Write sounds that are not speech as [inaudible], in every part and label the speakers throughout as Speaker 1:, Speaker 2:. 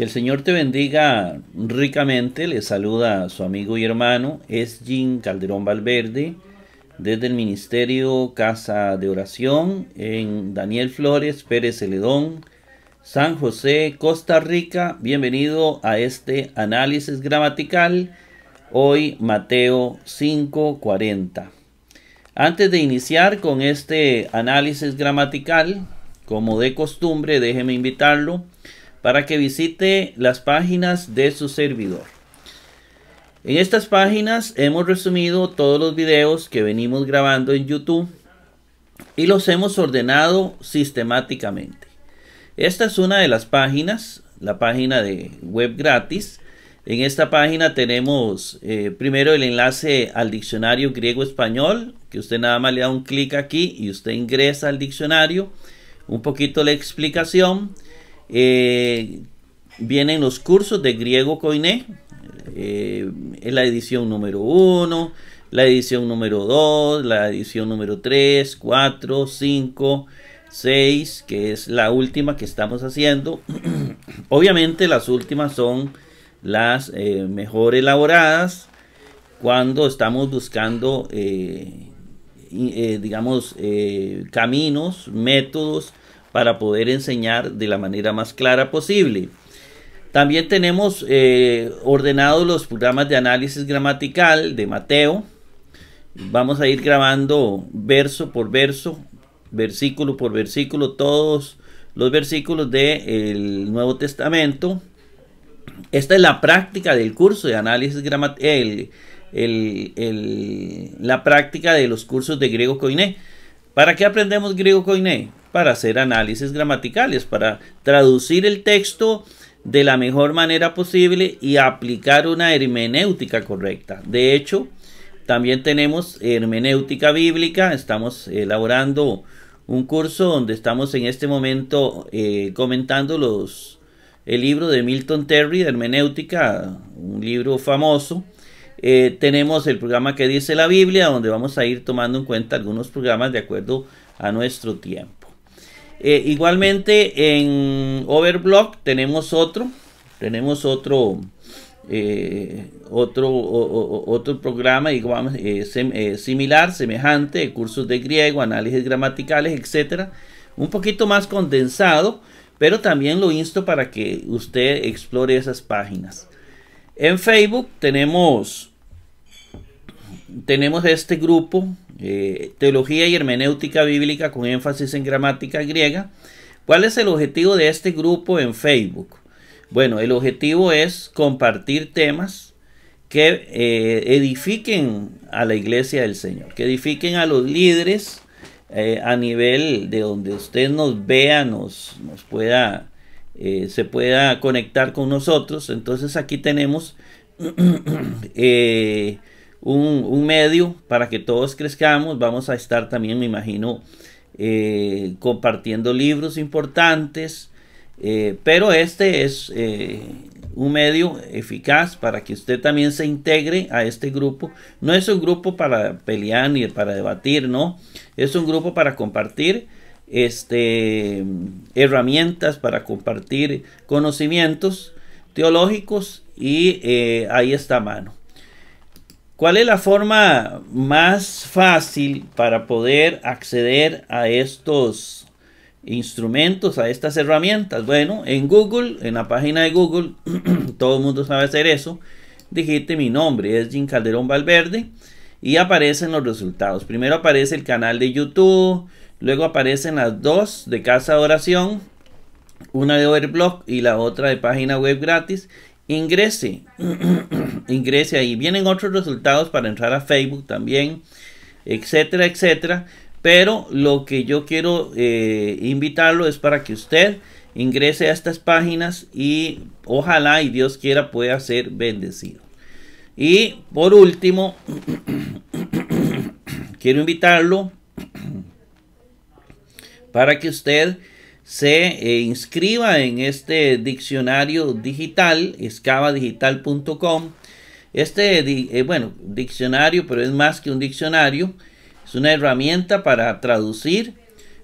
Speaker 1: Que el Señor te bendiga ricamente. Le saluda a su amigo y hermano, es Jim Calderón Valverde, desde el Ministerio Casa de Oración en Daniel Flores Pérez Celedón, San José, Costa Rica. Bienvenido a este análisis gramatical. Hoy Mateo 5:40. Antes de iniciar con este análisis gramatical, como de costumbre, déjeme invitarlo para que visite las páginas de su servidor. En estas páginas hemos resumido todos los videos que venimos grabando en YouTube y los hemos ordenado sistemáticamente. Esta es una de las páginas, la página de web gratis. En esta página tenemos eh, primero el enlace al diccionario griego-español, que usted nada más le da un clic aquí y usted ingresa al diccionario, un poquito la explicación eh, vienen los cursos de griego coiné, eh, la edición número 1, la edición número 2, la edición número 3, 4, 5, 6, que es la última que estamos haciendo. [clears throat] Obviamente las últimas son las eh, mejor elaboradas cuando estamos buscando, eh, eh digamos, eh, caminos, métodos para poder enseñar de la manera más clara posible. También tenemos eh, ordenados los programas de análisis gramatical de Mateo. Vamos a ir grabando verso por verso, versículo por versículo, todos los versículos del Nuevo Testamento. Esta es la práctica del curso de análisis gramatical, la práctica de los cursos de griego coiné e. ¿Para qué aprendemos griego koiné? Para hacer análisis gramaticales, para traducir el texto de la mejor manera posible y aplicar una hermenéutica correcta. De hecho, también tenemos hermenéutica bíblica, estamos elaborando un curso donde estamos en este momento eh, comentando los, el libro de Milton Terry, de Hermenéutica, un libro famoso, eh, tenemos el programa que dice la Biblia, donde vamos a ir tomando en cuenta algunos programas de acuerdo a nuestro tiempo. Eh, igualmente en Overblock tenemos otro, tenemos otro, eh, otro, otro programa similar, semejante, cursos de griego, análisis gramaticales, etcétera, un poquito más condensado, pero también lo insto para que usted explore esas páginas. En Facebook tenemos tenemos este grupo, eh, Teología y Hermenéutica Bíblica con énfasis en gramática griega. ¿Cuál es el objetivo de este grupo en Facebook? Bueno, el objetivo es compartir temas que eh, edifiquen a la iglesia del Señor, que edifiquen a los líderes eh, a nivel de donde usted nos vea, nos, nos pueda, se pueda conectar con nosotros. Entonces aquí tenemos [clears throat] un, medio para que todos crezcamos. Vamos a estar también, me imagino, eh, compartiendo libros importantes. Eh, pero este es eh, un medio eficaz para que usted también se integre a este grupo. No es un grupo para pelear ni para debatir, no. Es un grupo para compartir este, herramientas, para compartir conocimientos teológicos y ahí está mano. ¿Cuál es la forma más fácil para poder acceder a estos instrumentos, a estas herramientas? Bueno, en Google, en la página de Google, [clears throat] todo el mundo sabe hacer eso. Dijiste mi nombre, es Jim Calderón Valverde, y aparecen los resultados. Primero aparece el canal de YouTube, luego aparecen las dos de Casa de Oración, una de Overblog y la otra de página web gratis ingrese, [clears throat] ingrese ahí. Vienen otros resultados para entrar a Facebook también, etcétera, etcétera. Pero lo que yo quiero eh, invitarlo es para que usted ingrese a estas páginas y ojalá y Dios quiera pueda ser bendecido. Y por último, [clears throat] quiero invitarlo [clears throat] para que usted se eh, inscriba en este diccionario digital, escavadigital.com. Este, eh, bueno, diccionario, pero es más que un diccionario, es una herramienta para traducir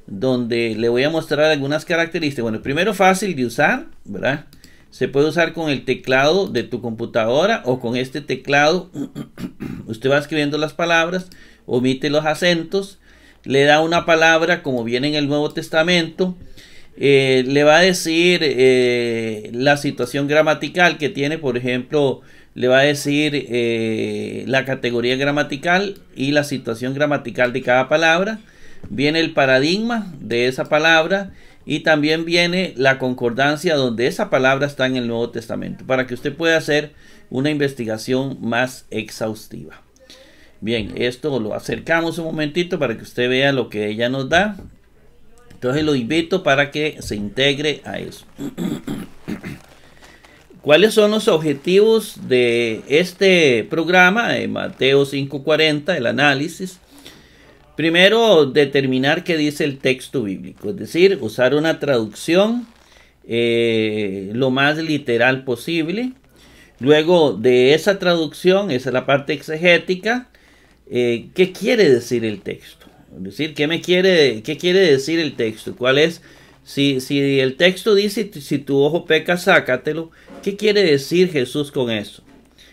Speaker 1: donde le voy a mostrar algunas características. Bueno, primero fácil de usar, ¿verdad? Se puede usar con el teclado de tu computadora o con este teclado. [clears throat] Usted va escribiendo las palabras, omite los acentos, le da una palabra como viene en el Nuevo Testamento eh, le va a decir eh, la situación gramatical que tiene, por ejemplo, le va a decir eh, la categoría gramatical y la situación gramatical de cada palabra. Viene el paradigma de esa palabra y también viene la concordancia donde esa palabra está en el Nuevo Testamento para que usted pueda hacer una investigación más exhaustiva. Bien, esto lo acercamos un momentito para que usted vea lo que ella nos da. Entonces lo invito para que se integre a eso. [clears throat] ¿Cuáles son los objetivos de este programa de Mateo 5.40, el análisis? Primero, determinar qué dice el texto bíblico, es decir, usar una traducción eh, lo más literal posible. Luego de esa traducción, esa es la parte exegética, eh, ¿qué quiere decir el texto? Es decir, ¿qué me quiere, qué quiere decir el texto? ¿Cuál es? Si, el texto dice, si tu ojo peca, sácatelo, ¿qué quiere decir Jesús con eso?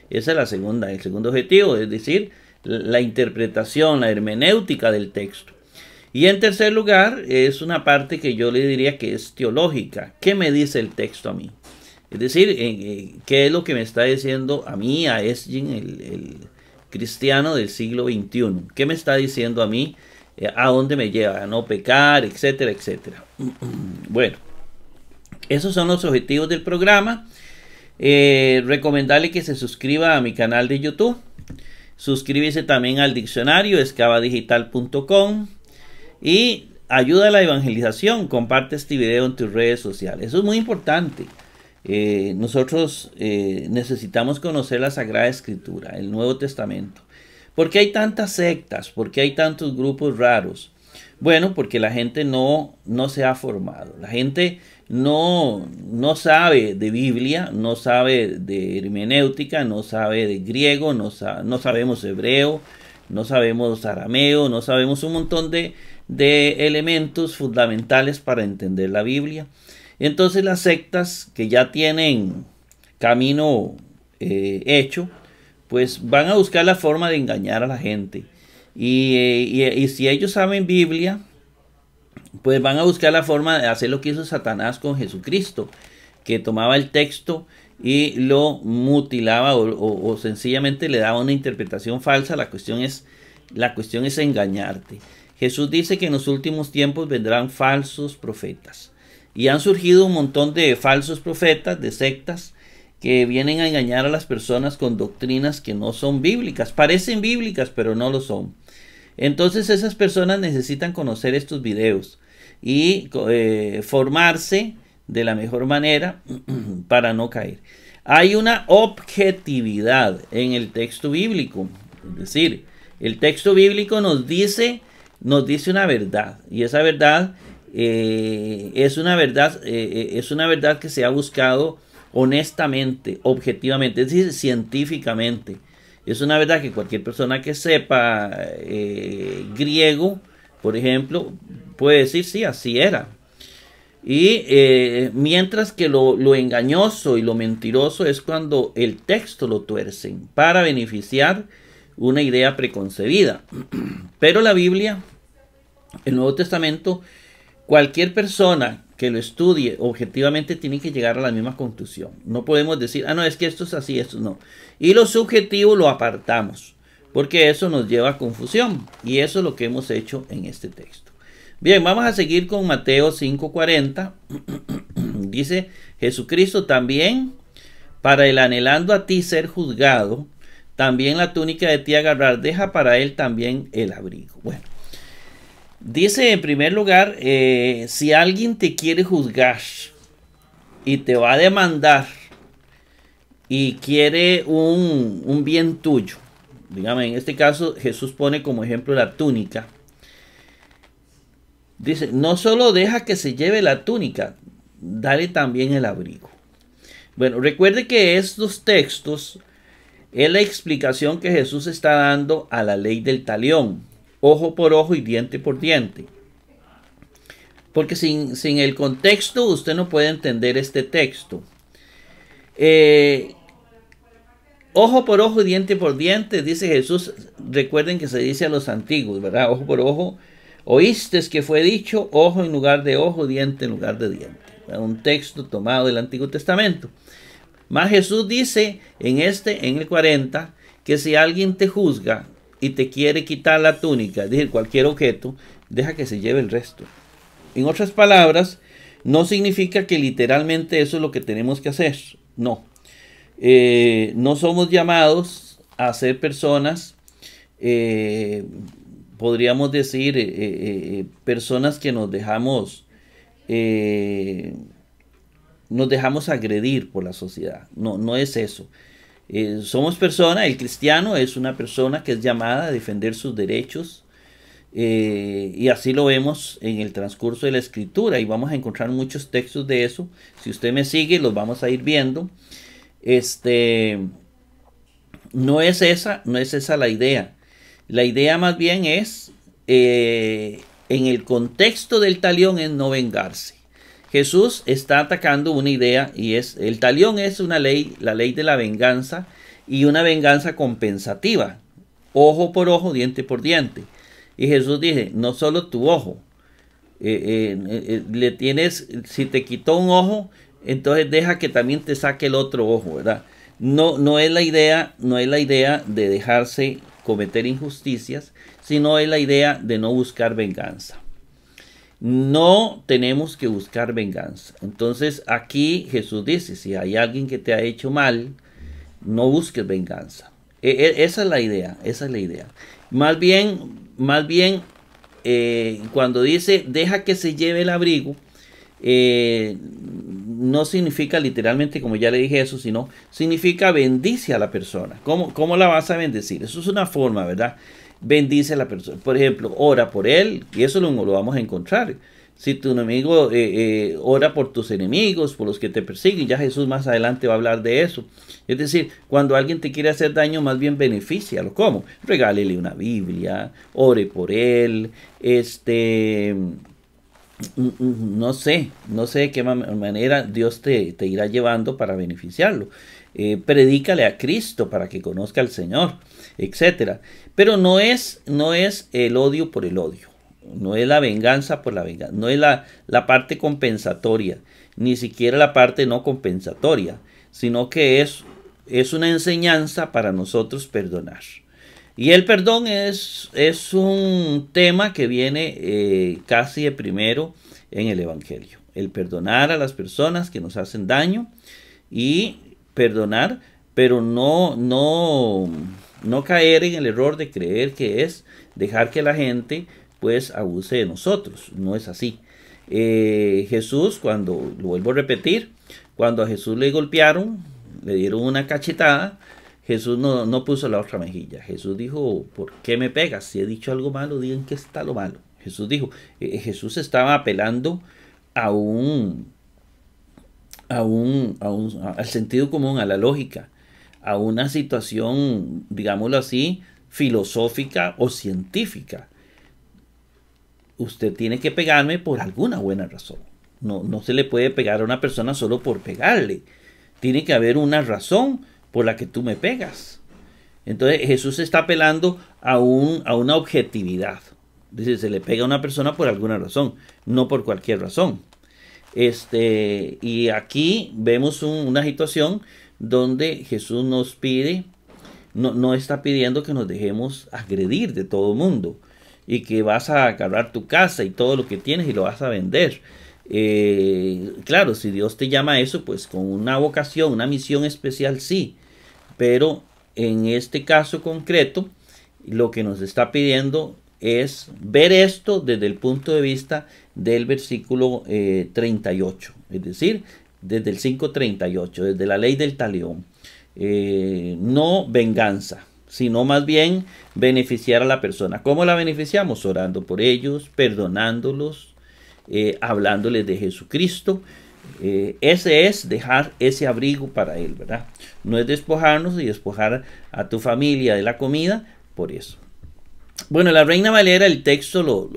Speaker 1: Esa es la segunda, el segundo objetivo, es decir, la interpretación, la hermenéutica del texto. Y en tercer lugar, es una parte que yo le diría que es teológica. ¿Qué me dice el texto a mí? Es decir, eh, eh, ¿qué es lo que me está diciendo a mí, a Esgin, el, el cristiano del siglo XXI? ¿Qué me está diciendo a mí eh, a dónde me lleva, a no pecar, etcétera, etcétera. Bueno, esos son los objetivos del programa. Eh, recomendarle que se suscriba a mi canal de YouTube. Suscríbese también al diccionario escavadigital.com y ayuda a la evangelización. Comparte este video en tus redes sociales. Eso es muy importante. Eh, nosotros necesitamos conocer la Sagrada Escritura, el Nuevo Testamento. ¿Por qué hay tantas sectas? ¿Por qué hay tantos grupos raros? Bueno, porque la gente no, no se ha formado. La gente no, no sabe de Biblia, no sabe de hermenéutica, no sabe de griego, no, no sabemos hebreo, no sabemos arameo, no sabemos un montón de, elementos fundamentales para entender la Biblia. Entonces las sectas que ya tienen camino eh, hecho, pues van a buscar la forma de engañar a la gente. Eh, eh, y, si ellos saben Biblia, pues van a buscar la forma de hacer lo que hizo Satanás con Jesucristo, que tomaba el texto y lo mutilaba o, sencillamente le daba una interpretación falsa. La cuestión es, la cuestión es engañarte. Jesús dice que en los últimos tiempos vendrán falsos profetas. Y han surgido un montón de falsos profetas, de sectas, que vienen a engañar a las personas con doctrinas que no son bíblicas. Parecen bíblicas, pero no lo son. Entonces esas personas necesitan conocer estos videos y eh, formarse de la mejor manera [clears throat] para no caer. Hay una objetividad en el texto bíblico. Es decir, el texto bíblico nos dice, nos dice una verdad. Y esa verdad eh, es una verdad, eh, es una verdad que se ha buscado honestamente, objetivamente, es decir, científicamente. Es una verdad que cualquier persona que sepa eh, griego, por ejemplo, puede decir, sí, así era. Y eh, mientras que lo, lo, engañoso y lo mentiroso es cuando el texto lo tuercen para beneficiar una idea preconcebida. [clears throat] Pero la Biblia, el Nuevo Testamento, Cualquier persona que lo estudie objetivamente tiene que llegar a la misma conclusión. No podemos decir, ah, no, es que esto es así, esto no. Y lo subjetivo lo apartamos, porque eso nos lleva a confusión. Y eso es lo que hemos hecho en este texto. Bien, vamos a seguir con Mateo 5:40. [clears throat] Dice, Jesucristo también, para el anhelando a ti ser juzgado, también la túnica de ti agarrar, deja para él también el abrigo. Bueno, Dice en primer lugar, eh, si alguien te quiere juzgar y te va a demandar y quiere un, un bien tuyo, dígame, en este caso Jesús pone como ejemplo la túnica. Dice, no solo deja que se lleve la túnica, dale también el abrigo. Bueno, recuerde que estos textos es la explicación que Jesús está dando a la ley del talión ojo por ojo y diente por diente. Porque sin, el contexto usted no puede entender este texto. Eh, ojo por ojo y diente por diente, dice Jesús. Recuerden que se dice a los antiguos, ¿verdad? Ojo por ojo. Oíste que fue dicho, ojo en lugar de ojo, diente en lugar de diente. Un texto tomado del Antiguo Testamento. Más Jesús dice en este, en el 40, que si alguien te juzga, y te quiere quitar la túnica, es decir, cualquier objeto, deja que se lleve el resto. En otras palabras, no significa que literalmente eso es lo que tenemos que hacer, no. Eh, no somos llamados a ser personas, eh, podríamos decir, eh, personas que nos dejamos, nos dejamos agredir por la sociedad, no, no es eso. Eh, somos personas, el cristiano es una persona que es llamada a defender sus derechos eh, y así lo vemos en el transcurso de la escritura y vamos a encontrar muchos textos de eso. Si usted me sigue, los vamos a ir viendo. Este, no es esa, no es esa la idea. La idea más bien es, eh, en el contexto del talión, es no vengarse. Jesús está atacando una idea y es el talión es una ley, la ley de la venganza y una venganza compensativa, ojo por ojo, diente por diente. Y Jesús dice, no solo tu ojo, eh, eh, eh, le tienes, si te quitó un ojo, entonces deja que también te saque el otro ojo, ¿verdad? No, no es la idea, no es la idea de dejarse cometer injusticias, sino es la idea de no buscar venganza no tenemos que buscar venganza. Entonces aquí Jesús dice, si hay alguien que te ha hecho mal, no busques venganza. E, e, esa es la idea, esa es la idea. Más bien, más bien, eh, cuando dice, deja que se lleve el abrigo, eh, no significa literalmente, como ya le dije eso, sino significa bendice a la persona. ¿Cómo, cómo la vas a bendecir? Eso es una forma, ¿verdad? bendice a la persona. Por ejemplo, ora por él, y eso lo, lo vamos a encontrar. Si tu enemigo eh, eh, ora por tus enemigos, por los que te persiguen, ya Jesús más adelante va a hablar de eso. Es decir, cuando alguien te quiere hacer daño, más bien benefícialo. ¿Cómo? Regálele una Biblia, ore por él, este, mm, mm, mm, no sé, no sé de qué manera Dios te, irá llevando para beneficiarlo. Eh, predícale a Cristo para que conozca al Señor. Etcétera. Pero no es, no es el odio por el odio, no es la venganza por la venganza, no es la, parte compensatoria, ni siquiera la parte no compensatoria, sino que es, es una enseñanza para nosotros perdonar. Y el perdón es, es un tema que viene eh, casi de primero en el Evangelio. El perdonar a las personas que nos hacen daño y perdonar, pero no, no, no caer en el error de creer que es dejar que la gente pues abuse de nosotros. No es así. Eh, Jesús, cuando, lo vuelvo a repetir, cuando a Jesús le golpearon, le dieron una cachetada, Jesús no, puso la otra mejilla. Jesús dijo, ¿por qué me pegas? Si he dicho algo malo, digan que está lo malo. Jesús dijo, eh, eh, Jesús estaba apelando a a un, a un, al sentido común, a la lógica a una situación, digámoslo así, filosófica o científica. Usted tiene que pegarme por alguna buena razón. No, no se le puede pegar a una persona solo por pegarle. Tiene que haber una razón por la que tú me pegas. Entonces Jesús está apelando a, un, a una objetividad. Dice, se le pega a una persona por alguna razón, no por cualquier razón. Este, y aquí vemos una situación donde Jesús nos pide, no, está pidiendo que nos dejemos agredir de todo mundo y que vas a acabar tu casa y todo lo que tienes y lo vas a vender. Eh, claro, si Dios te llama a eso, pues con una vocación, una misión especial, sí. Pero en este caso concreto, lo que nos está pidiendo es ver esto desde el punto de vista del versículo 38. Eh, es decir, desde el 538, desde la ley del talión, eh, no venganza, sino más bien beneficiar a la persona. ¿Cómo la beneficiamos? Orando por ellos, perdonándolos, eh, hablándoles de Jesucristo. Eh, ese es dejar ese abrigo para él, ¿verdad? No es despojarnos y despojar a tu familia de la comida por eso. Bueno, la Reina Valera el texto lo,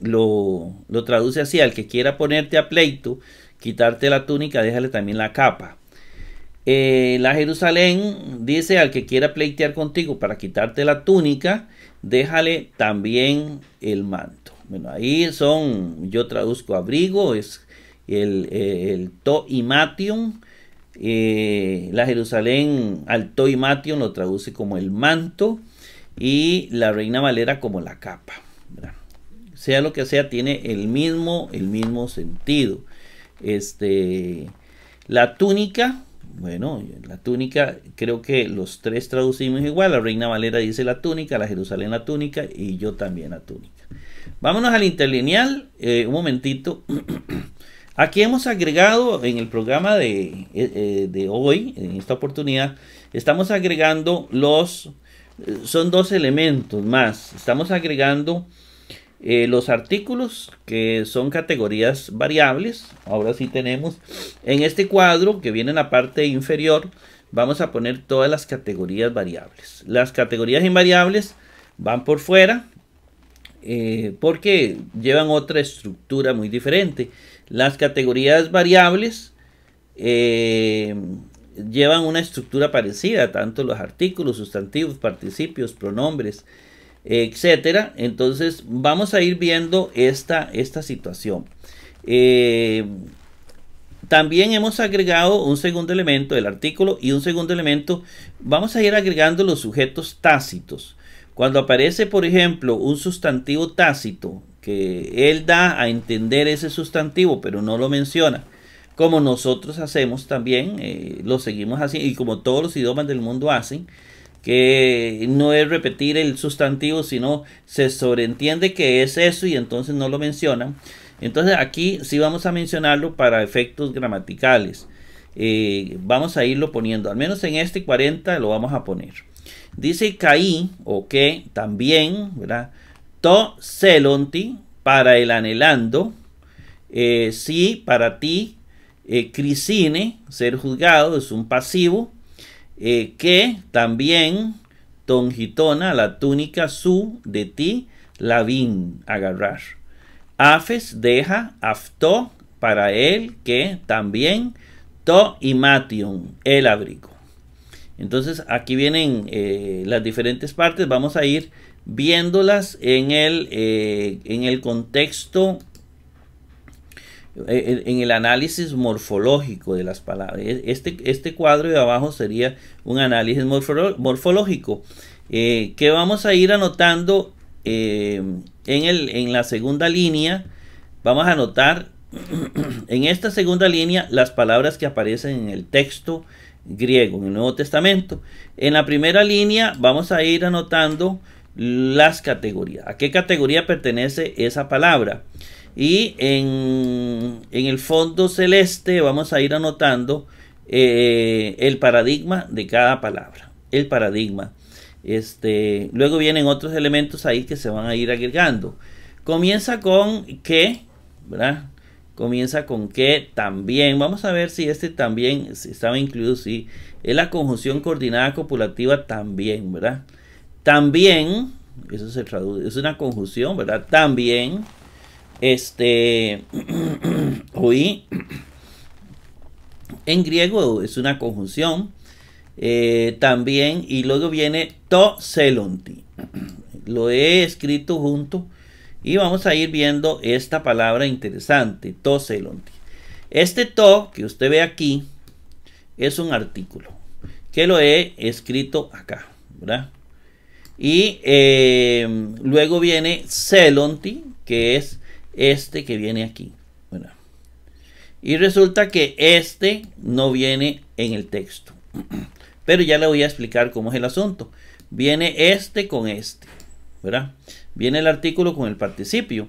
Speaker 1: lo, [clears throat] lo traduce así, al que quiera ponerte a pleito, quitarte la túnica, déjale también la capa. Eh, la Jerusalén dice al que quiera pleitear contigo para quitarte la túnica, déjale también el manto. Bueno, ahí son, yo traduzco abrigo, es el, eh, to y Eh, la Jerusalén al to imatium lo traduce como el manto y la Reina Valera como la capa. Sea lo que sea, tiene el mismo, el mismo sentido. Este, la túnica, bueno, la túnica creo que los tres traducimos igual. La Reina Valera dice la túnica, la Jerusalén la túnica y yo también la túnica. Vámonos al interlineal, eh, un momentito. [clears throat] Aquí hemos agregado en el programa de, eh, eh, de, hoy, en esta oportunidad, estamos agregando los, son dos elementos más. Estamos agregando eh, los artículos que son categorías variables, ahora sí tenemos en este cuadro que viene en la parte inferior, vamos a poner todas las categorías variables. Las categorías invariables van por fuera eh, porque llevan otra estructura muy diferente. Las categorías variables eh, llevan una estructura parecida, tanto los artículos, sustantivos, participios, pronombres, etcétera. Entonces vamos a ir viendo esta, esta situación. Eh, también hemos agregado un segundo elemento del artículo y un segundo elemento. Vamos a ir agregando los sujetos tácitos. Cuando aparece, por ejemplo, un sustantivo tácito, que él da a entender ese sustantivo, pero no lo menciona, como nosotros hacemos también, eh, lo seguimos haciendo y como todos los idiomas del mundo hacen, que no es repetir el sustantivo, sino se sobreentiende que es eso y entonces no lo mencionan. Entonces aquí sí vamos a mencionarlo para efectos gramaticales. Eh, vamos a irlo poniendo, al menos en este 40 lo vamos a poner. Dice caí o que también, ¿verdad? To celonti para el anhelando, eh, si para ti, eh, crisine, ser juzgado, es un pasivo, eh, que también tongitona la túnica su de ti la vin agarrar. Afes deja afto para él que también to y el abrigo. Entonces aquí vienen eh, las diferentes partes, vamos a ir viéndolas en el, eh, en el contexto eh, en el análisis morfológico de las palabras. E, este, este, cuadro de abajo sería un análisis morfológico eh, que vamos a ir anotando eh, en, en la segunda línea. Vamos a anotar [clears throat] en esta segunda línea las palabras que aparecen en el texto griego, en el Nuevo Testamento. En la primera línea vamos a ir anotando las categorías. ¿A qué categoría pertenece esa palabra? Y en, el fondo celeste vamos a ir anotando eh, el paradigma de cada palabra. El paradigma. Este, luego vienen otros elementos ahí que se van a ir agregando. Comienza con que, ¿verdad? Comienza con que también. Vamos a ver si este también estaba incluido, sí. Es la conjunción coordinada copulativa también, ¿verdad? También, eso se traduce, es una conjunción, ¿verdad? También este, hoy [clears throat] en griego es una conjunción. Eh, también, y luego viene to selonti. [clears throat] Lo he escrito junto y vamos a ir viendo esta palabra interesante, to selonti. Este to que usted ve aquí es un artículo que lo he escrito acá, Y eh, luego viene selonti, que es este que viene aquí. Y resulta que este no viene en el texto. [clears throat] Pero ya le voy a explicar cómo es el asunto. Viene este con este, ¿verdad? Viene el artículo con el participio.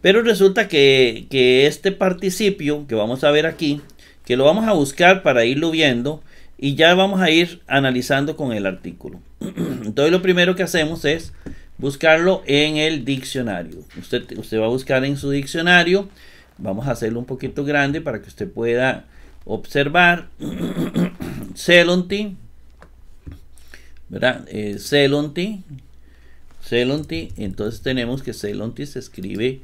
Speaker 1: Pero resulta que, que este participio que vamos a ver aquí, que lo vamos a buscar para irlo viendo y ya vamos a ir analizando con el artículo. [clears throat] Entonces lo primero que hacemos es buscarlo en el diccionario. Usted, usted va a buscar en su diccionario. Vamos a hacerlo un poquito grande para que usted pueda observar. [coughs] Celonti. ¿Verdad? Eh, Celonti. Celonti. Entonces tenemos que Celonti se escribe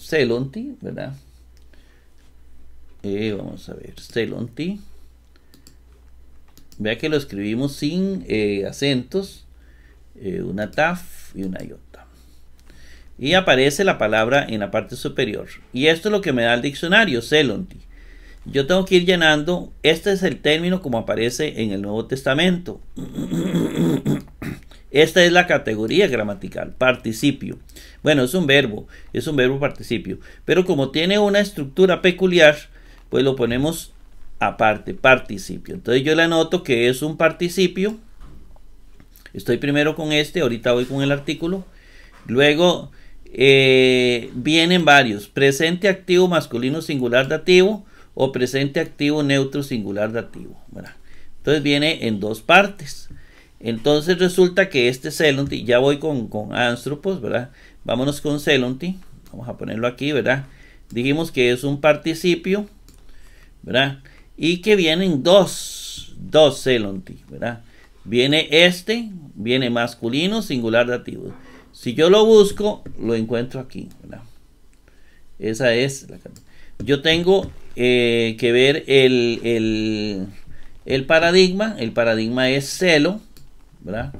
Speaker 1: Celonti, ¿verdad? Eh, vamos a ver. Celonti. Vea que lo escribimos sin eh, acentos. una taf y una iota. Y aparece la palabra en la parte superior. Y esto es lo que me da el diccionario, Celonti. Yo tengo que ir llenando, este es el término como aparece en el Nuevo Testamento. [clears throat] Esta es la categoría gramatical, participio. Bueno, es un verbo, es un verbo participio. Pero como tiene una estructura peculiar, pues lo ponemos aparte, participio. Entonces yo le anoto que es un participio Estoy primero con este, ahorita voy con el artículo. Luego eh, vienen varios. Presente activo masculino singular dativo o presente activo neutro singular dativo. Entonces viene en dos partes. Entonces resulta que este Celonti, ya voy con, con ¿verdad? Vámonos con Celonti. Vamos a ponerlo aquí, ¿verdad? Dijimos que es un participio, ¿verdad? Y que vienen dos, dos Celonti, ¿verdad? Viene este, viene masculino, singular dativo. Si yo lo busco, lo encuentro aquí. ¿verdad? Esa es la Yo tengo eh, que ver el, paradigma. El paradigma es celo. ¿verdad?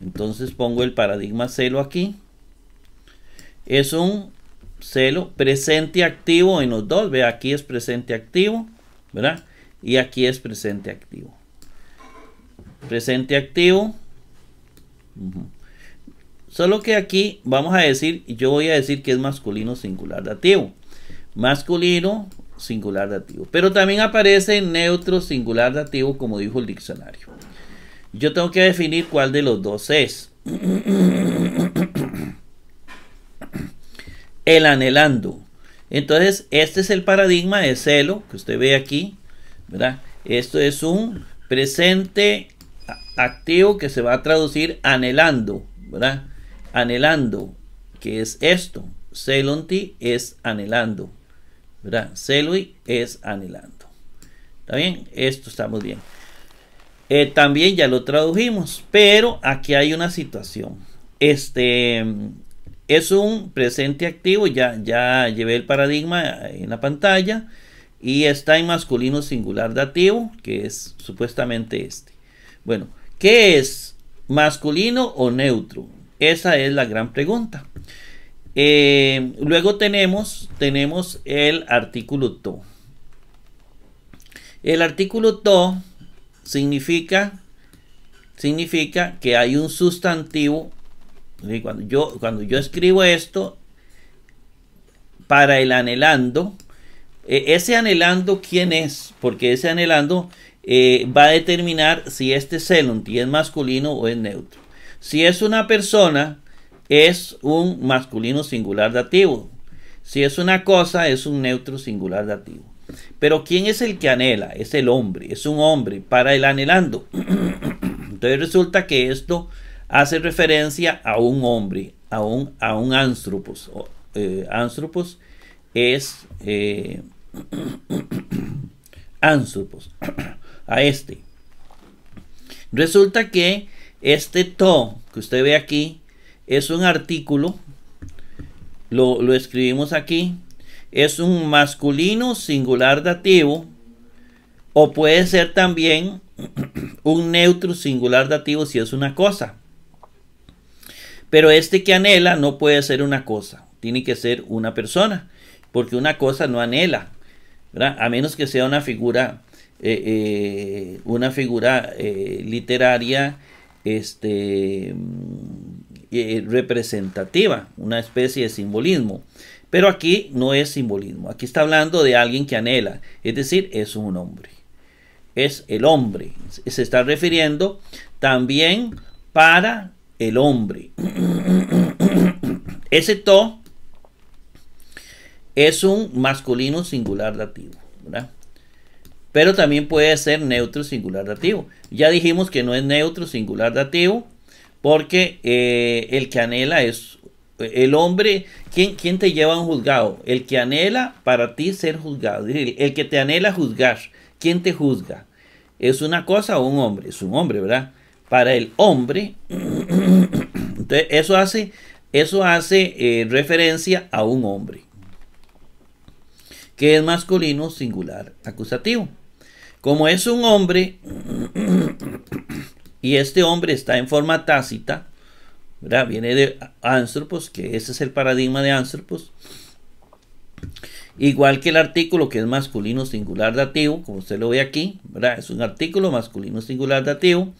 Speaker 1: Entonces pongo el paradigma celo aquí. Es un celo presente activo en los dos. Ve, aquí es presente activo. ¿Verdad? Y aquí es presente activo presente activo. Solo que aquí vamos a decir, yo voy a decir que es masculino singular dativo. Masculino singular dativo. Pero también aparece neutro singular dativo como dijo el diccionario. Yo tengo que definir cuál de los dos es. [coughs] el anhelando. Entonces, este es el paradigma de celo que usted ve aquí, ¿verdad? Esto es un presente activo que se va a traducir anhelando, ¿verdad? Anhelando, que es esto. Celonti es anhelando, ¿verdad? Celui es anhelando. ¿Está bien? Esto estamos bien. Eh, también ya lo tradujimos, pero aquí hay una situación. Este es un presente activo, ya, ya llevé el paradigma en la pantalla y está en masculino singular dativo, que es supuestamente este. Bueno, ¿Qué es masculino o neutro? Esa es la gran pregunta. Eh, luego tenemos, tenemos el artículo to. El artículo to significa, significa que hay un sustantivo. Cuando yo, cuando yo escribo esto, para el anhelando, e-, ese anhelando, ¿quién es? Porque ese anhelando eh, va a determinar si este Selunti es masculino o es neutro. Si es una persona, es un masculino singular dativo. Si es una cosa, es un neutro singular dativo. Pero ¿quién es el que anhela? Es el hombre, es un hombre para el anhelando. [coughs] Entonces resulta que esto hace referencia a un hombre, a un, a un eh, es eh, [coughs] a este. Resulta que este to que usted ve aquí es un artículo, lo, lo escribimos aquí, es un masculino singular dativo o puede ser también [clears throat] un neutro singular dativo si es una cosa. Pero este que anhela no puede ser una cosa, tiene que ser una persona, porque una cosa no anhela, a menos que sea una figura eh, eh, una figura eh, literaria este, mm, representativa, una especie de simbolismo. Pero aquí no es simbolismo, aquí está hablando de alguien que anhela, es decir, es un hombre. Es el hombre, se está refiriendo también para el hombre. [coughs] Ese to es un masculino singular dativo, ¿verdad? pero también puede ser neutro singular dativo. Ya dijimos que no es neutro singular dativo, porque eh, el que anhela es el hombre. ¿quién, te lleva a un juzgado? El que anhela para ti ser juzgado. El, que te anhela juzgar. ¿Quién te juzga? ¿Es una cosa o un hombre? Es un hombre, ¿verdad? Para el hombre. [coughs] Entonces, eso hace, eso hace eh, referencia a un hombre. Que es masculino singular acusativo. Como es un hombre y este hombre está en forma tácita, ¿verdad? viene de Anthropos, que ese es el paradigma de Anthropos. Igual que el artículo que es masculino singular dativo, como usted lo ve aquí, es un artículo masculino singular dativo.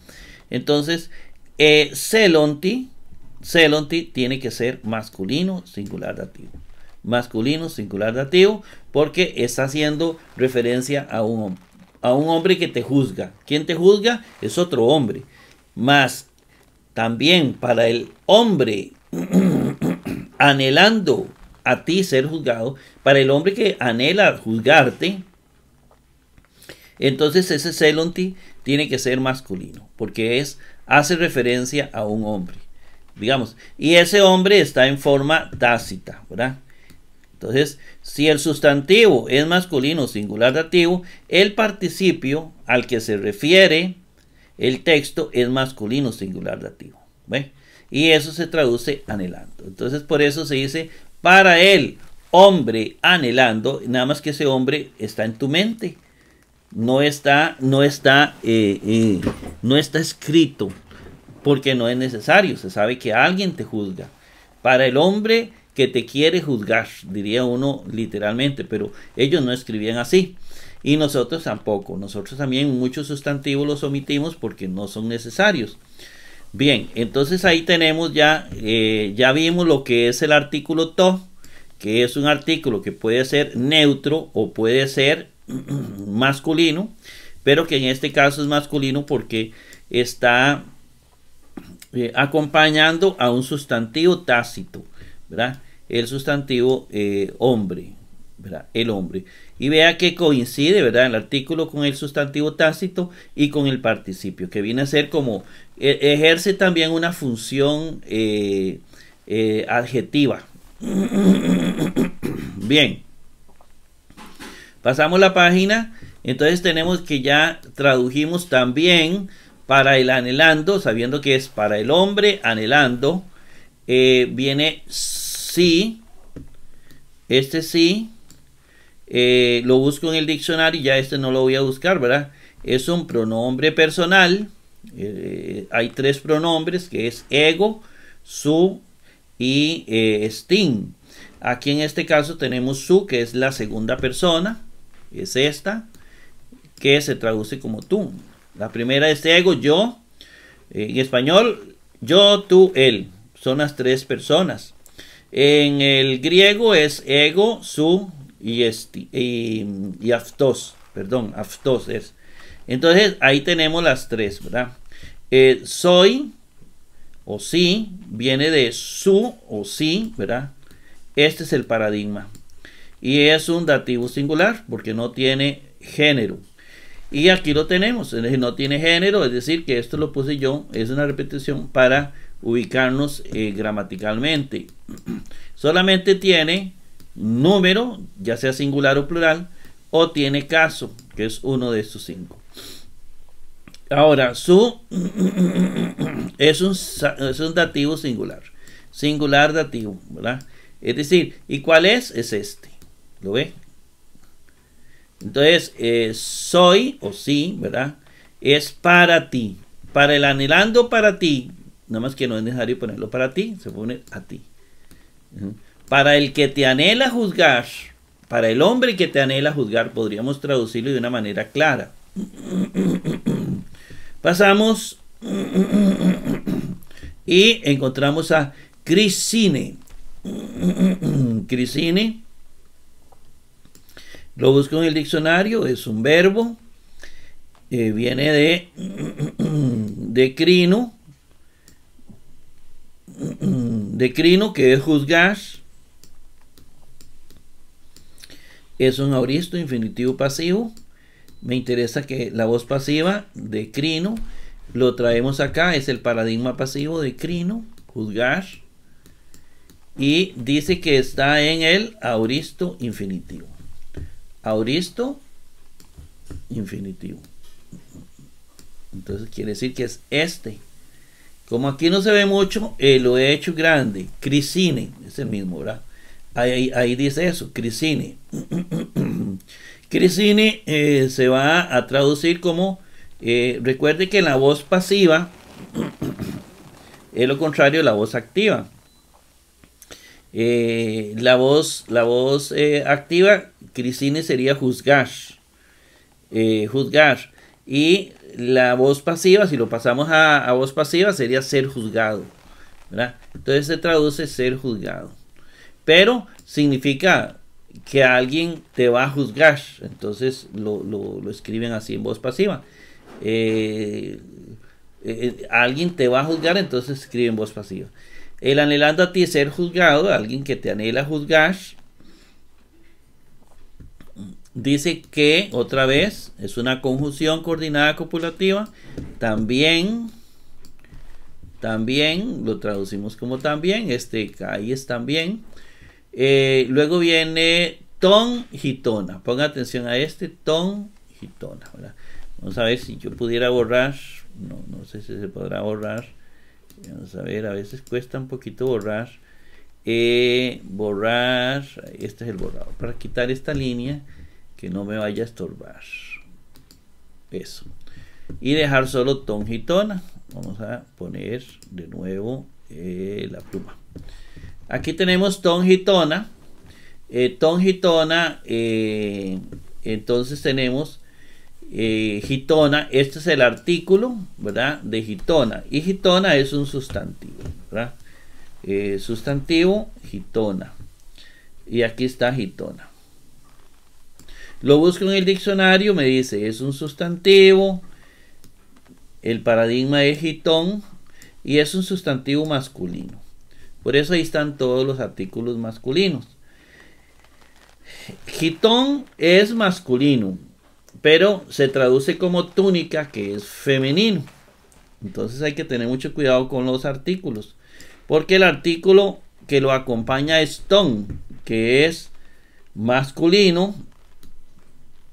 Speaker 1: Entonces, eh, celonti, celonti tiene que ser masculino singular dativo. Masculino singular dativo porque está haciendo referencia a un hombre a un hombre que te juzga. Quien te juzga es otro hombre. más también para el hombre [clears throat] anhelando a ti ser juzgado, para el hombre que anhela juzgarte, entonces ese ti tiene que ser masculino, porque es hace referencia a un hombre, digamos, y ese hombre está en forma tácita, ¿verdad? Entonces, si el sustantivo es masculino singular dativo, el participio al que se refiere el texto es masculino singular dativo. Y eso se traduce anhelando. Entonces, por eso se dice para el hombre anhelando, nada más que ese hombre está en tu mente. No está, no está, eh, eh, no está escrito porque no es necesario. Se sabe que alguien te juzga. Para el hombre que te quiere juzgar, diría uno literalmente, pero ellos no escribían así. Y nosotros tampoco, nosotros también muchos sustantivos los omitimos porque no son necesarios. Bien, entonces ahí tenemos ya, eh, ya vimos lo que es el artículo to, que es un artículo que puede ser neutro o puede ser [clears throat] masculino, pero que en este caso es masculino porque está eh, acompañando a un sustantivo tácito. El sustantivo eh, hombre, El hombre. Y vea que coincide, ¿verdad? El artículo con el sustantivo tácito y con el participio, que viene a ser como, e, ejerce también una función eh, eh, adjetiva. [coughs] Bien. Pasamos la página. Entonces tenemos que ya tradujimos también para el anhelando, sabiendo que es para el hombre anhelando eh, viene sí, este sí, eh, lo busco en el diccionario, ya este no lo voy a buscar, ¿verdad? Es un pronombre personal, eh, hay tres pronombres que es ego, su y sting Aquí en este caso tenemos su, que es la segunda persona, es esta, que se traduce como tú. La primera es ego, yo. En español, yo, tú, él son las tres personas. En el griego es ego, su y, y, aftos, perdón, aftos es. Entonces ahí tenemos las tres, ¿verdad? Eh, soy o sí viene de su o sí, ¿verdad? Este es el paradigma. Y es un dativo singular porque no tiene género. Y aquí lo tenemos, no tiene género, es decir, que esto lo puse yo, es una repetición para ubicarnos eh, gramaticalmente. [clears throat] Solamente tiene número, ya sea singular o plural, o tiene caso, que es uno de estos cinco. Ahora, su [clears throat] es un, es dativo singular, singular dativo, ¿verdad? Es decir, ¿y cuál es? Es este, ¿lo ve? Entonces, eh, soy o sí, ¿verdad? Es para ti. Para el anhelando para ti. Nada más que no es necesario ponerlo para ti, se pone a ti. Para el que te anhela juzgar, para el hombre que te anhela juzgar, podríamos traducirlo de una manera clara. [clears throat] Pasamos [clears throat] y encontramos a Crisine. [clears throat] Crisine lo busco en el diccionario, es un verbo, eh, viene de, [clears throat] de crino, [clears throat] de crino que es juzgar, es un auristo infinitivo pasivo. Me interesa que la voz pasiva de crino lo traemos acá, es el paradigma pasivo de crino, juzgar. Y dice que está en el auristo infinitivo auristo infinitivo. Entonces quiere decir que es este. Como aquí no se ve mucho, eh, lo he hecho grande. Crisine, es el mismo, ¿verdad? Ahí, dice eso, Crisine. [clears throat] Crisine eh, se va a traducir como, eh, recuerde que la voz pasiva [clears throat] es lo contrario de la voz activa. Eh, la voz, la voz eh, activa, Crisine sería juzgar. Eh, juzgar. Y la voz pasiva, si lo pasamos a, voz pasiva, sería ser juzgado. Entonces se traduce ser juzgado. Pero significa que alguien te va a juzgar. Entonces lo, escriben así en voz pasiva. alguien te va a juzgar, entonces escribe en voz pasiva. El anhelando a ti ser juzgado, alguien que te anhela juzgar. Dice que, otra vez, es una conjunción coordinada copulativa. También, también, lo traducimos como también, este, ahí es también. Eh, luego viene ton gitona. Ponga atención a este ton gitona. Vamos a ver si yo pudiera borrar. No, no sé si se podrá borrar. Vamos a ver, a veces cuesta un poquito borrar. Eh, borrar, este es el borrador, para quitar esta línea que no me vaya a estorbar. Eso. Y dejar solo tonjitona Vamos a poner de nuevo eh, la pluma. Aquí tenemos tonjitona Eh, eh entonces tenemos eh, gitona, este es el artículo, ¿verdad? De gitona. Y gitona es un sustantivo, eh, sustantivo, gitona. Y aquí está gitona. Lo busco en el diccionario, me dice, es un sustantivo, el paradigma es gitón y es un sustantivo masculino. Por eso ahí están todos los artículos masculinos. Gitón es masculino, pero se traduce como túnica, que es femenino. Entonces hay que tener mucho cuidado con los artículos, porque el artículo que lo acompaña es ton, que es masculino.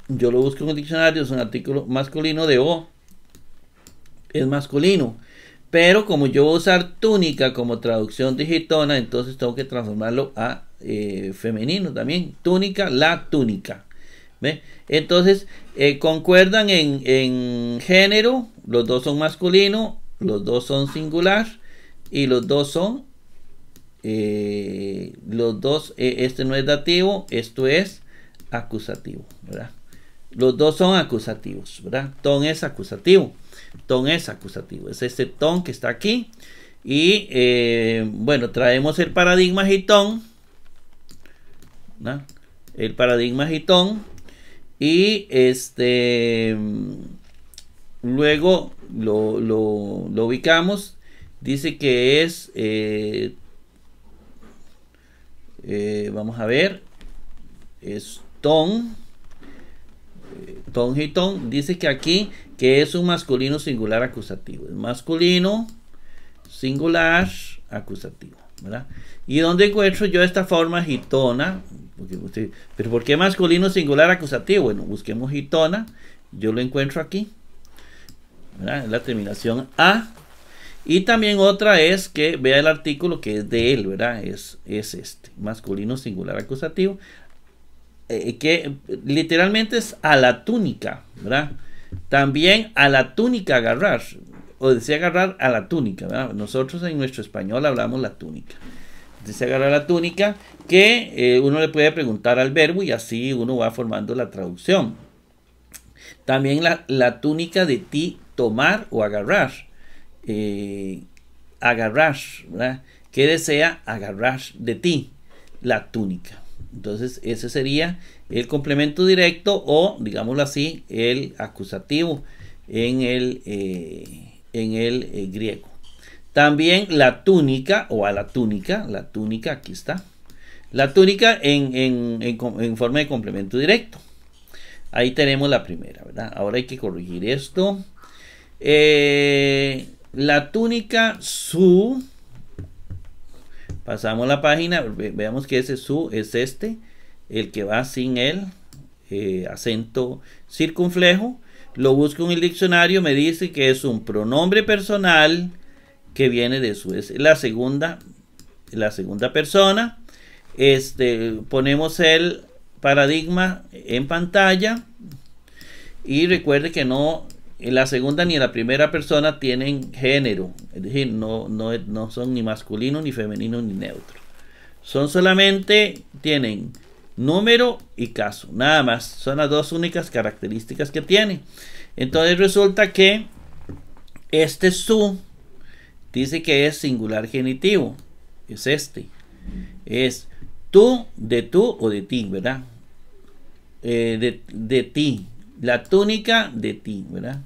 Speaker 1: Yo lo busco en un diccionario, es un artículo masculino de o. Es masculino. Pero como yo voy a usar túnica como traducción digitona, entonces tengo que transformarlo a eh, femenino también. Túnica, la túnica. Entonces, eh, concuerdan en, género, los dos son masculino, los dos son singular y los dos son, eh, los dos, eh, este no es dativo, esto es acusativo, ¿verdad? Los dos son acusativos, ¿verdad? Ton es acusativo, ton es acusativo, es este ton que está aquí. Y bueno, traemos el paradigma gitón, El paradigma gitón y este. Luego lo, ubicamos. Dice que es. Eh, eh, vamos a ver. Es ton. Ton Hiton dice que aquí que es un masculino singular acusativo. Es masculino singular acusativo. ¿verdad? Y donde encuentro yo esta forma gitona, pero ¿por qué masculino singular acusativo? Bueno, busquemos gitona, yo lo encuentro aquí, ¿verdad? La terminación A. Y también otra es que vea el artículo que es de él, ¿verdad? Es, es este, masculino singular acusativo, eh, eh, que literalmente es a la túnica, ¿verdad? También a la túnica agarrar, o desea agarrar a la túnica. Nosotros en nuestro español hablamos la túnica. Desea agarrar la túnica que eh, uno le puede preguntar al verbo y así uno va formando la traducción. También la, túnica de ti tomar o agarrar. Eh, agarrar, ¿verdad? ¿Qué desea agarrar de ti? La túnica. Entonces, ese sería el complemento directo o, digámoslo así, el acusativo en el eh, en el eh, griego. También la túnica o a la túnica, la túnica aquí está. La túnica en, forma de complemento directo. Ahí tenemos la primera, ¿verdad? Ahora hay que corregir esto. Eh, la túnica su. Pasamos la página, veamos que ese su es este, el que va sin el eh, acento circunflejo lo busco en el diccionario, me dice que es un pronombre personal que viene de su es la segunda la segunda persona. Este ponemos el paradigma en pantalla y recuerde que no en la segunda ni la primera persona tienen género, es decir, no, no, no son ni masculino ni femenino ni neutro. Son solamente tienen número y caso. Nada más. Son las dos únicas características que tiene. Entonces resulta que este su dice que es singular genitivo. Es este. Es tú, de tú o de ti, ¿verdad? Eh, de, de ti. La túnica de ti, ¿verdad?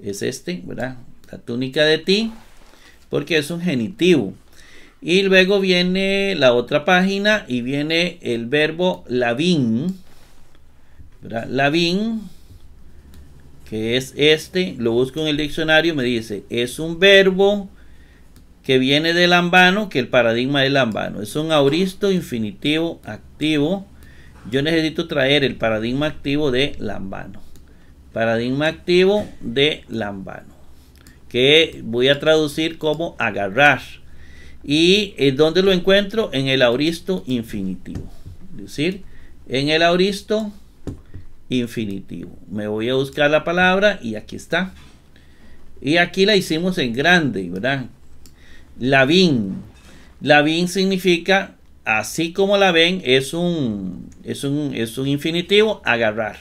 Speaker 1: Es este, ¿verdad? La túnica de ti. Porque es un genitivo. Y luego viene la otra página y viene el verbo lavín. lavin que es este, lo busco en el diccionario, me dice, es un verbo que viene de lambano, que el paradigma de lambano. Es un auristo infinitivo activo. Yo necesito traer el paradigma activo de lambano. Paradigma activo de lambano. Que voy a traducir como agarrar ¿Y donde eh, dónde lo encuentro? En el auristo infinitivo. Es decir, en el auristo infinitivo. Me voy a buscar la palabra y aquí está. Y aquí la hicimos en grande, ¿verdad? la Lavín significa, así como la ven, es un, es un, infinitivo, agarrar.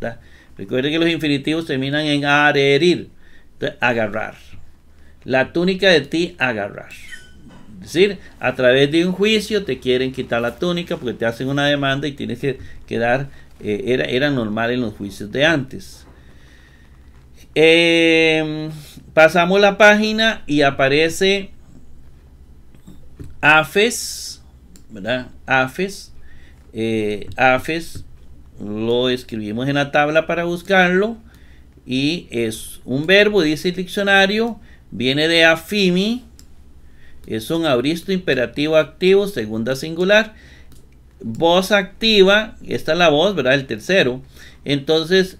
Speaker 1: Recuerda Recuerden que los infinitivos terminan en arerir, entonces, agarrar. La túnica de ti, agarrar. Es decir, a través de un juicio te quieren quitar la túnica porque te hacen una demanda y tienes que quedar, eh, era, normal en los juicios de antes. Em, pasamos la página y aparece AFES, ¿verdad? AFES, eh, AFES, lo escribimos en la tabla para buscarlo y es un verbo, dice el diccionario, viene de AFIMI, es un auristo imperativo activo, segunda singular. Voz activa, esta es la voz, ¿verdad? El tercero. Entonces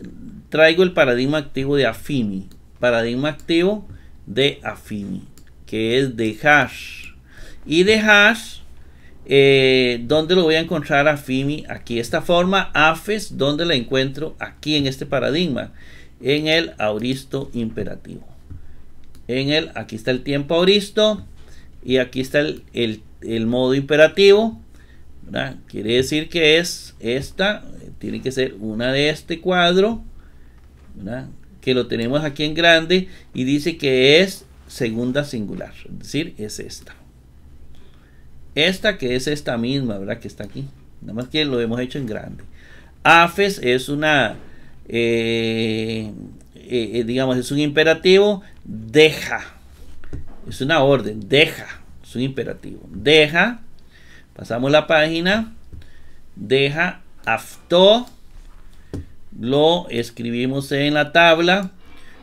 Speaker 1: traigo el paradigma activo de afimi Paradigma activo de afimi que es dejar. Y dejar, eh, ¿dónde lo voy a encontrar afimi Aquí, esta forma, AFES, ¿dónde la encuentro? Aquí en este paradigma, en el auristo imperativo. En el, aquí está el tiempo auristo y aquí está el, modo imperativo. Quiere decir que es esta, tiene que ser una de este cuadro, que lo tenemos aquí en grande y dice que es segunda singular, es decir, es esta. Esta que es esta misma, ¿verdad? Que está aquí. Nada más que lo hemos hecho en grande. AFES es una, eh, eh, eh, digamos, es un imperativo, deja. Es una orden, deja, es un imperativo. Deja, pasamos la página, deja afto, lo escribimos en la tabla,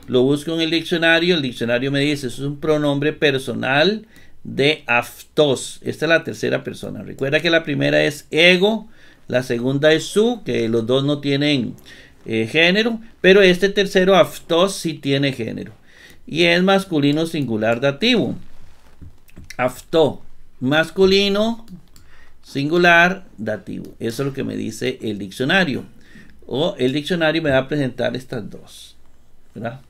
Speaker 1: lo busco en el diccionario, el diccionario me dice, es un pronombre personal de aftos. Esta es la tercera persona. Recuerda que la primera es ego, la segunda es su, que los dos no tienen eh, género, pero este tercero aftos sí tiene género y es masculino singular dativo. Afto, masculino singular dativo. Eso es lo que me dice el diccionario. O el diccionario me va a presentar estas dos. ¿verdad?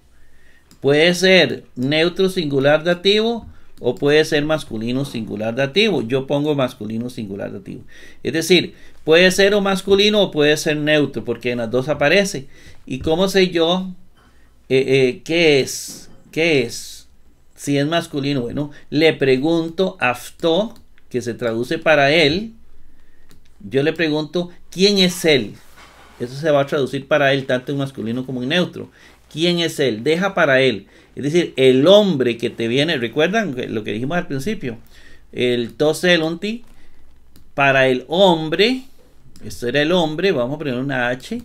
Speaker 1: Puede ser neutro singular dativo o puede ser masculino singular dativo. Yo pongo masculino singular dativo. Es decir, puede ser o masculino o puede ser neutro porque en las dos aparece. ¿Y cómo sé yo eh, eh qué es? ¿Qué es? Si es masculino, bueno, le pregunto afto, que se traduce para él. Yo le pregunto, ¿quién es él? Eso se va a traducir para él tanto en masculino como en neutro. ¿Quién es él? Deja para él. Es decir, el hombre que te viene, recuerdan lo que dijimos al principio, el toselonti, para el hombre, esto era el hombre, vamos a poner una H,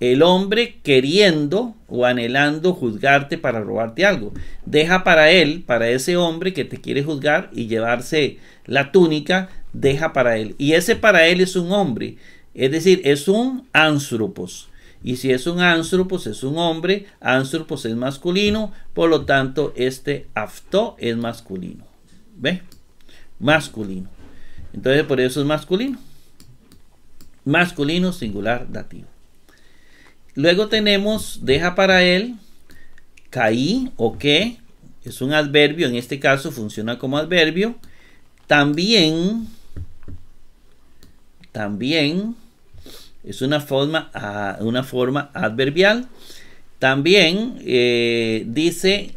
Speaker 1: el hombre queriendo o anhelando juzgarte para robarte algo. Deja para él, para ese hombre que te quiere juzgar y llevarse la túnica, deja para él. Y ese para él es un hombre, es decir, es un ánstrupos. Y si es un ánsrupos, es un hombre, Ánsrupos es masculino, por lo tanto este afto es masculino. ¿Ve? Masculino. Entonces por eso es masculino. Masculino singular dativo. Luego tenemos deja para él, caí o que, es un adverbio, en este caso funciona como adverbio. También, también es una forma, ah, una forma adverbial. También eh, dice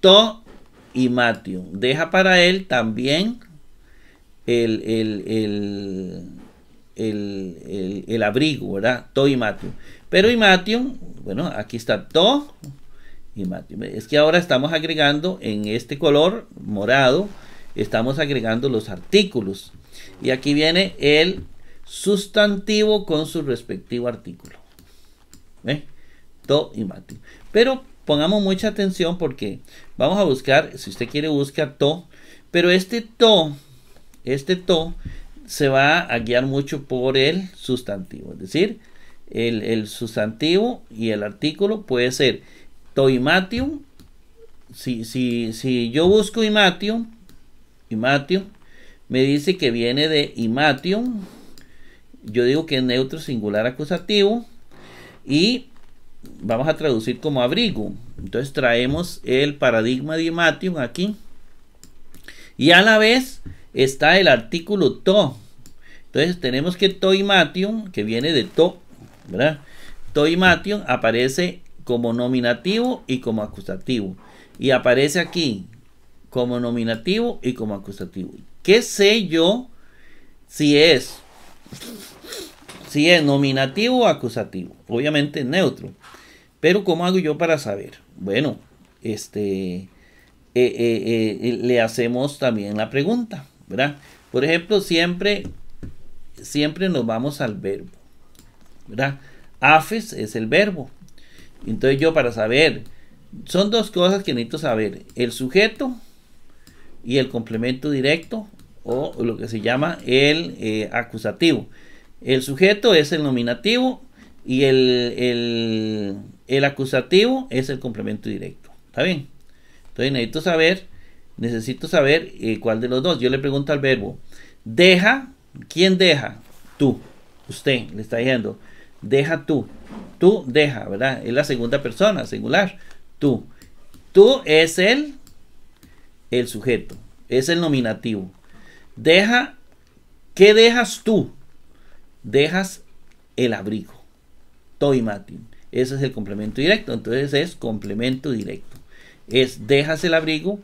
Speaker 1: to y matio Deja para él también el, el, el, el abrigo, ¿verdad? To y matio pero imatium bueno, aquí está y imatium Es que ahora estamos agregando en este color morado, estamos agregando los artículos. Y aquí viene el sustantivo con su respectivo artículo. ¿Eh? To y Matium. Pero pongamos mucha atención porque vamos a buscar, si usted quiere busca to, pero este to, este to se va a guiar mucho por el sustantivo, es decir, el, sustantivo y el artículo puede ser toimatium. Si, si, si yo busco imatium, imatium, me dice que viene de imatium. Yo digo que es neutro singular acusativo. Y vamos a traducir como abrigo. Entonces traemos el paradigma de imatium aquí. Y a la vez está el artículo to. Entonces tenemos que toimatium, que viene de to ¿verdad? Toimatio aparece como nominativo y como acusativo. Y aparece aquí como nominativo y como acusativo. ¿Qué sé yo si es si es nominativo o acusativo? Obviamente neutro. Pero ¿cómo hago yo para saber? Bueno, este eh, eh, eh, le hacemos también la pregunta, ¿verdad? Por ejemplo, siempre siempre nos vamos al verbo. ¿verdad? Afes es el verbo. Entonces yo para saber, son dos cosas que necesito saber, el sujeto y el complemento directo o lo que se llama el eh, acusativo. El sujeto es el nominativo y el, el, acusativo es el complemento directo. ¿Está bien? Entonces necesito saber, necesito saber eh, cuál de los dos. Yo le pregunto al verbo, deja, ¿quién deja? Tú, usted, le está diciendo deja tú, tú deja, ¿verdad? Es la segunda persona, singular, tú. Tú es el, el sujeto, es el nominativo. Deja, ¿qué dejas tú? Dejas el abrigo, toy matin. Ese es el complemento directo, entonces es complemento directo. Es dejas el abrigo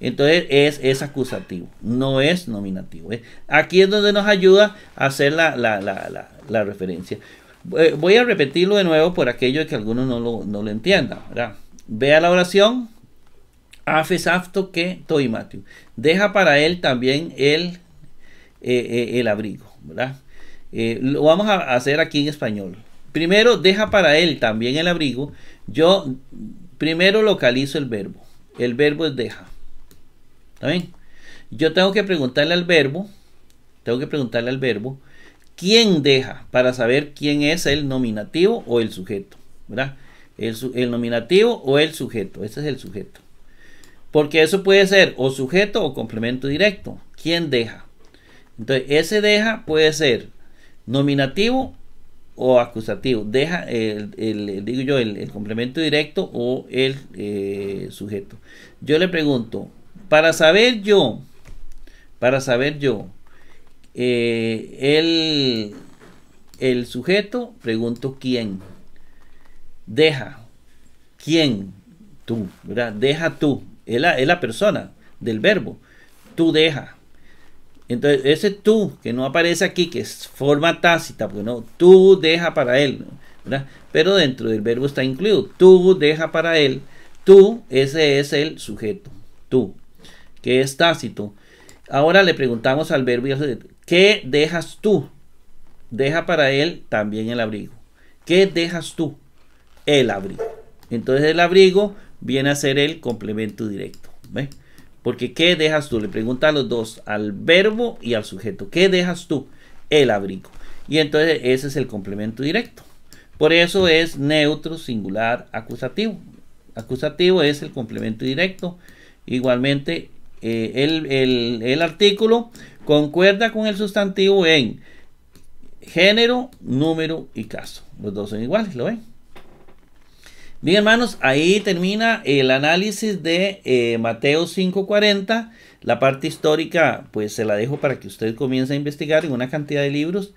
Speaker 1: entonces es, es acusativo, no es nominativo. ¿eh? Aquí es donde nos ayuda a hacer la, referencia. Eh, voy a repetirlo de nuevo por aquello que algunos no lo, no lo entiendan, Vea la oración, afes afto que toimatio. Deja para él también el, eh, el abrigo, lo vamos a hacer aquí en español. Primero, deja para él también el abrigo. Yo primero localizo el verbo. El verbo es deja. ¿Está bien? Yo tengo que preguntarle al verbo, tengo que preguntarle al verbo, ¿quién deja? Para saber quién es el nominativo o el sujeto, ¿verdad? El, el nominativo o el sujeto, ese es el sujeto. Porque eso puede ser o sujeto o complemento directo. ¿Quién deja? Entonces, ese deja puede ser nominativo o acusativo. Deja el, digo yo, el, complemento directo o el eh, sujeto. Yo le pregunto, para saber yo, para saber yo, eh, el, sujeto, pregunto quién. Deja, quién, tú, ¿verdad? Deja tú, la, es la persona del verbo, tú deja. Entonces, ese tú que no aparece aquí, que es forma tácita, porque no, tú deja para él, ¿verdad? Pero dentro del verbo está incluido, tú deja para él, tú, ese es el sujeto, tú, que es tácito. Ahora le preguntamos al verbo, ¿qué dejas tú? Deja para él también el abrigo. ¿Qué dejas tú? El abrigo. Entonces el abrigo viene a ser el complemento directo. ¿Ve? Porque ¿qué dejas tú? Le pregunta a los dos, al verbo y al sujeto. ¿Qué dejas tú? El abrigo. Y entonces ese es el complemento directo. Por eso es neutro, singular, acusativo. Acusativo es el complemento directo. Igualmente, eh, el, el, el artículo concuerda con el sustantivo en género, número y caso. Los dos son iguales, ¿lo ven? Bien, hermanos, ahí termina el análisis de eh, Mateo 5.40. La parte histórica, pues se la dejo para que usted comience a investigar en una cantidad de libros.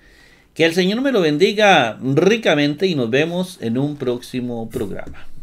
Speaker 1: Que el Señor me lo bendiga ricamente y nos vemos en un próximo programa.